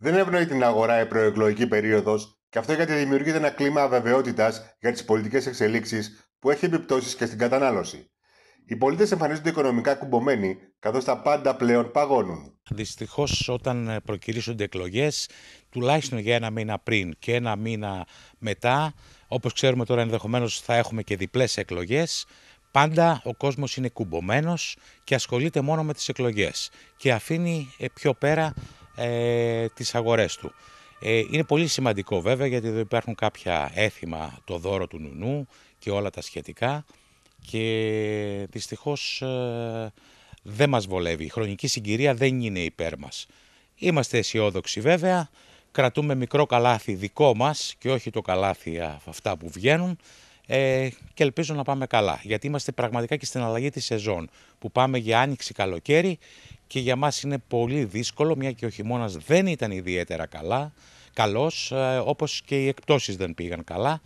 Δεν ευνοεί την αγορά η προεκλογική περίοδος και αυτό γιατί δημιουργείται ένα κλίμα αβεβαιότητας για τις πολιτικές εξελίξεις που έχει επιπτώσεις και στην κατανάλωση. Οι πολίτες εμφανίζονται οικονομικά κουμπωμένοι, καθώς τα πάντα πλέον παγώνουν. Δυστυχώς, όταν προκυρήσονται εκλογές, τουλάχιστον για ένα μήνα πριν και ένα μήνα μετά, όπως ξέρουμε τώρα, ενδεχομένως θα έχουμε και διπλές εκλογές. Πάντα ο κόσμος είναι κουμπωμένος και ασχολείται μόνο με τις εκλογές και αφήνει ε, πιο πέρα ε, τις αγορές του. Ε, είναι πολύ σημαντικό βέβαια γιατί εδώ υπάρχουν κάποια έθιμα, το δώρο του νουνού και όλα τα σχετικά και δυστυχώς ε, δεν μας βολεύει. Η χρονική συγκυρία δεν είναι υπέρ μας. Είμαστε αισιόδοξοι βέβαια, κρατούμε μικρό καλάθι δικό μας και όχι το καλάθι αυτά που βγαίνουν ε, και ελπίζω να πάμε καλά. Γιατί είμαστε πραγματικά και στην αλλαγή της σεζόν που πάμε για άνοιξη καλοκαίρι και για μας είναι πολύ δύσκολο, μια και ο χειμώνας δεν ήταν ιδιαίτερα καλά, καλός, ε, όπως και οι εκπτώσεις δεν πήγαν καλά,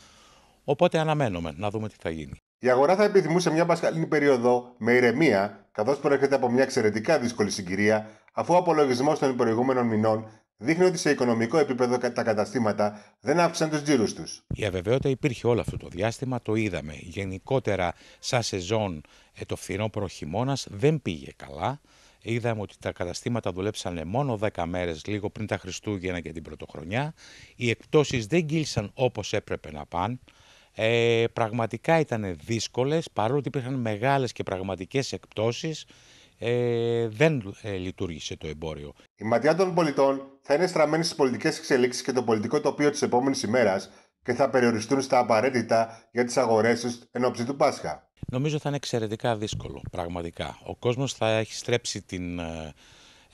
οπότε αναμένουμε να δούμε τι θα γίνει. Η αγορά θα επιθυμούσε μια πασχαλίνη περίοδο με ηρεμία, καθώς προέρχεται από μια εξαιρετικά δύσκολη συγκυρία, αφού ο απολογισμός των προηγούμενων μηνών δείχνει ότι σε οικονομικό επίπεδο τα καταστήματα δεν άφησαν τους τζίρους τους. Η αβεβαιότητα υπήρχε όλο αυτό το διάστημα, το είδαμε. Γενικότερα, σαν σεζόν, ε, το φθινόπωρο χειμώνας δεν πήγε καλά είδαμε ότι τα καταστήματα δουλέψαν μόνο 10 μέρες λίγο πριν τα Χριστούγεννα και την Πρωτοχρονιά. Οι εκπτώσεις δεν κύλησαν όπως έπρεπε να πάνε. Ε, πραγματικά ήταν δύσκολες, παρότι υπήρχαν μεγάλες και πραγματικές εκπτώσεις, ε, δεν ε, λειτουργήσε το εμπόριο. Η ματιά των πολιτών θα είναι στραμμένη στις πολιτικές εξελίξεις και το πολιτικό τοπίο της επόμενης ημέρας και θα περιοριστούν στα απαραίτητα για τις αγορές τους εν ώψη του Πάσχα. Νομίζω θα είναι εξαιρετικά δύσκολο, πραγματικά. Ο κόσμος θα έχει στρέψει την, ε,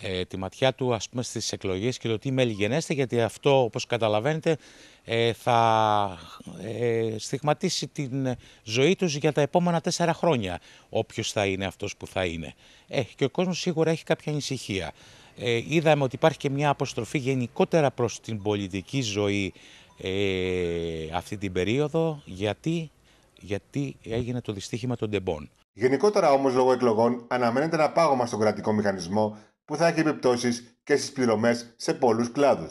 ε, τη ματιά του ας πούμε, στις εκλογές και το τι μελιγενέστε, γιατί αυτό, όπως καταλαβαίνετε, ε, θα ε, στιγματίσει την ζωή τους για τα επόμενα τέσσερα χρόνια, όποιος θα είναι αυτός που θα είναι. Ε, και ο κόσμος σίγουρα έχει κάποια ανησυχία. είδαμε ότι υπάρχει και μια αποστροφή γενικότερα προς την πολιτική ζωή αυτή την περίοδο, γιατί γιατί έγινε το δυστύχημα των τεμπών. Γενικότερα όμως, λόγω εκλογών, αναμένεται ένα πάγωμα στον κρατικό μηχανισμό που θα έχει επιπτώσεις και στις πληρωμές σε πολλούς κλάδους.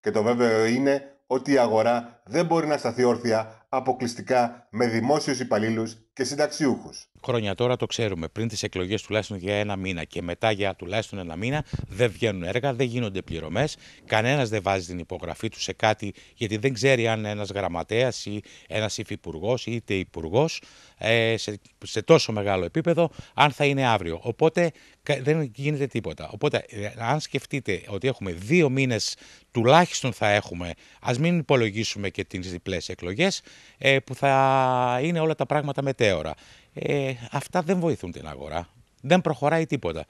Και το βέβαιο είναι ότι η αγορά δεν μπορεί να σταθεί όρθια αποκλειστικά με δημόσιους υπαλλήλους και συνταξιούχους. Χρόνια τώρα το ξέρουμε. Πριν τις εκλογές τουλάχιστον για ένα μήνα και μετά για τουλάχιστον ένα μήνα δεν βγαίνουν έργα, δεν γίνονται πληρωμές. Κανένας δεν βάζει την υπογραφή του σε κάτι γιατί δεν ξέρει αν ένας γραμματέας ή ένας υφυπουργός είτε υπουργός ε, σε, σε τόσο μεγάλο επίπεδο αν θα είναι αύριο. Οπότε δεν γίνεται τίποτα. Οπότε ε, αν σκεφτείτε ότι έχουμε δύο μήνες τουλάχιστον θα έχουμε, ας μην υπολογίσουμε και τις διπλές εκλογές ε, που θα είναι όλα τα πράγματα μετέωρα. Ε, αυτά δεν βοηθούν την αγορά. Δεν προχωράει τίποτα.